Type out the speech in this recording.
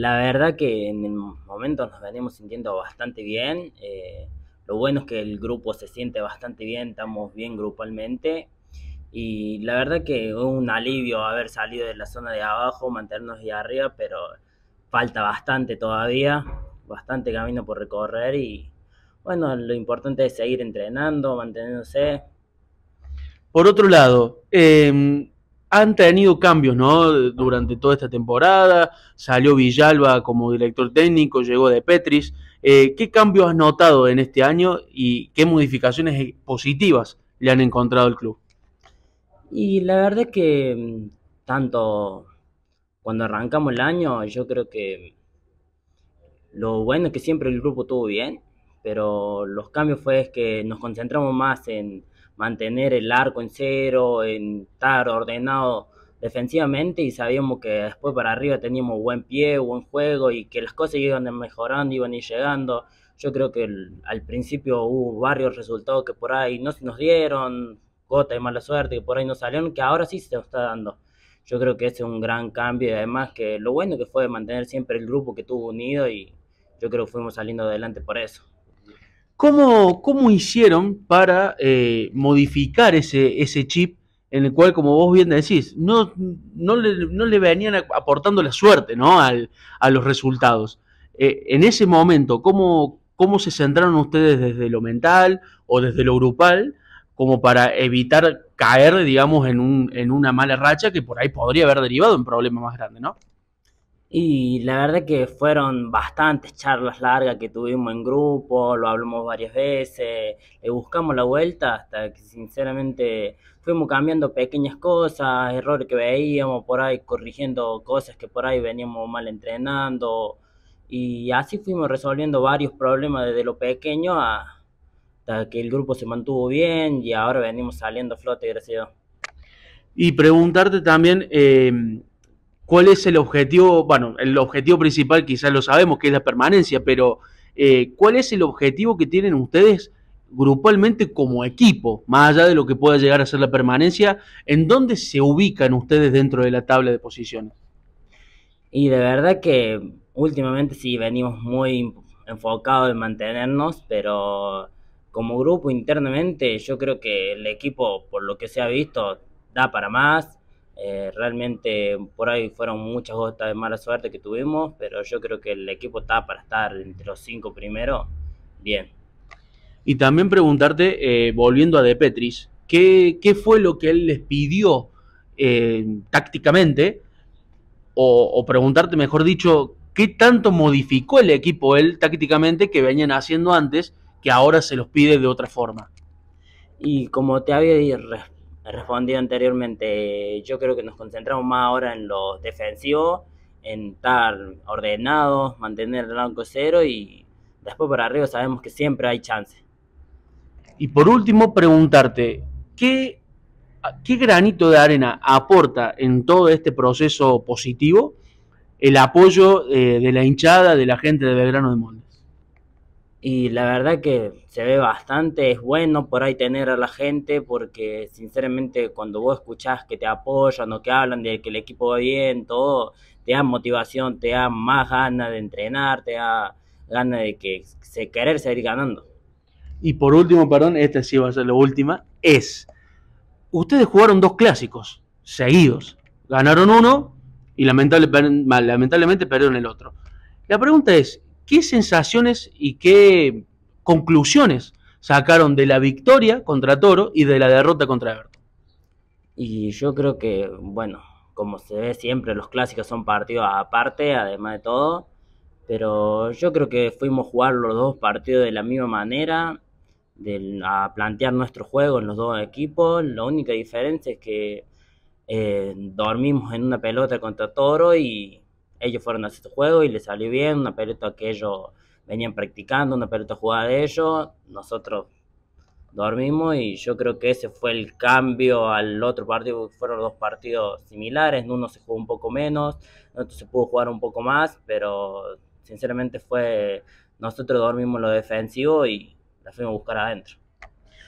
la verdad que en el momento nos venimos sintiendo bastante bien. Eh, lo bueno es que el grupo se siente bastante bien, estamos bien grupalmente. Y la verdad que es un alivio haber salido de la zona de abajo, mantenernos de arriba, pero falta bastante todavía, bastante camino por recorrer y bueno, lo importante es seguir entrenando, manteniéndose. Por otro lado, em, han tenido cambios, ¿no? Durante toda esta temporada, salió Villalba como director técnico, llegó de Petris. Eh, ¿Qué cambios has notado en este año y qué modificaciones positivas le han encontrado al club? Y la verdad es que mm, tanto cuando arrancamos el año, yo creo que lo bueno es que siempre el grupo estuvo bien, pero los cambios fue que nos concentramos más en mantener el arco en cero, en estar ordenado defensivamente y sabíamos que después para arriba teníamos buen pie, buen juego y que las cosas iban mejorando, iban llegando. Yo creo que al principio hubo varios resultados que por ahí no se nos dieron, gota de mala suerte que por ahí no salieron, que ahora sí se nos está dando. Yo creo que ese es un gran cambio y además que lo bueno que fue mantener siempre el grupo que tuvo unido y yo creo que fuimos saliendo adelante por eso. ¿Cómo, hicieron para eh, modificar ese, ese chip en el cual, como vos bien decís, no, no, le, no le venían aportando la suerte ¿no? a los resultados? Eh, en ese momento, ¿cómo, ¿cómo se centraron ustedes desde lo mental o desde lo grupal como para evitar caer, digamos, en, un, en una mala racha que por ahí podría haber derivado en problema más grande ¿no? Y la verdad que fueron bastantes charlas largas que tuvimos en grupo, lo hablamos varias veces, le buscamos la vuelta hasta que sinceramente fuimos cambiando pequeñas cosas, errores que veíamos por ahí, corrigiendo cosas que por ahí veníamos mal entrenando. Y así fuimos resolviendo varios problemas desde lo pequeño hasta que el grupo se mantuvo bien y ahora venimos saliendo a flote, gracias Y preguntarte también... Eh ¿Cuál es el objetivo? Bueno, el objetivo principal quizás lo sabemos, que es la permanencia, pero eh, ¿cuál es el objetivo que tienen ustedes grupalmente como equipo, más allá de lo que pueda llegar a ser la permanencia? ¿En dónde se ubican ustedes dentro de la tabla de posiciones? Y de verdad que últimamente sí venimos muy enfocados en mantenernos, pero como grupo internamente yo creo que el equipo, por lo que se ha visto, da para más. Eh, realmente por ahí fueron muchas gotas de mala suerte que tuvimos, pero yo creo que el equipo está para estar entre los cinco primeros. Bien. Y también preguntarte, eh, volviendo a De Petris, ¿qué, ¿qué, fue lo que él les pidió eh, tácticamente? O, preguntarte, mejor dicho, ¿qué tanto modificó el equipo él tácticamente que venían haciendo antes, que ahora se los pide de otra forma? Y como te había respondido anteriormente, yo creo que nos concentramos más ahora en los defensivo, en estar ordenados, mantener el blanco cero y después para arriba sabemos que siempre hay chance. Y por último, preguntarte, ¿qué, ¿qué granito de arena aporta en todo este proceso positivo el apoyo eh, de la hinchada de la gente de Belgrano de Monde y la verdad que se ve bastante, es bueno por ahí tener a la gente porque sinceramente cuando vos escuchás que te apoyan o que hablan de que el equipo va bien, todo, te da motivación, te da más ganas de entrenar, te da ganas de que se querer seguir ganando. Y por último, perdón, esta sí va a ser la última, es, ustedes jugaron dos clásicos seguidos, ganaron uno y lamentablemente perdieron el otro. La pregunta es, ¿Qué sensaciones y qué conclusiones sacaron de la victoria contra Toro y de la derrota contra Everton? Y yo creo que, bueno, como se ve siempre, los clásicos son partidos aparte, además de todo. Pero yo creo que fuimos a jugar los dos partidos de la misma manera, a plantear nuestro juego en los dos equipos. La única diferencia es que eh, dormimos en una pelota contra Toro y ellos fueron a hacer su juego y les salió bien, una pelota que ellos venían practicando, una pelota jugada de ellos, nosotros dormimos y yo creo que ese fue el cambio al otro partido, fueron dos partidos similares, en uno se jugó un poco menos, en otro se pudo jugar un poco más, pero sinceramente fue, nosotros dormimos lo defensivo y la fuimos a buscar adentro.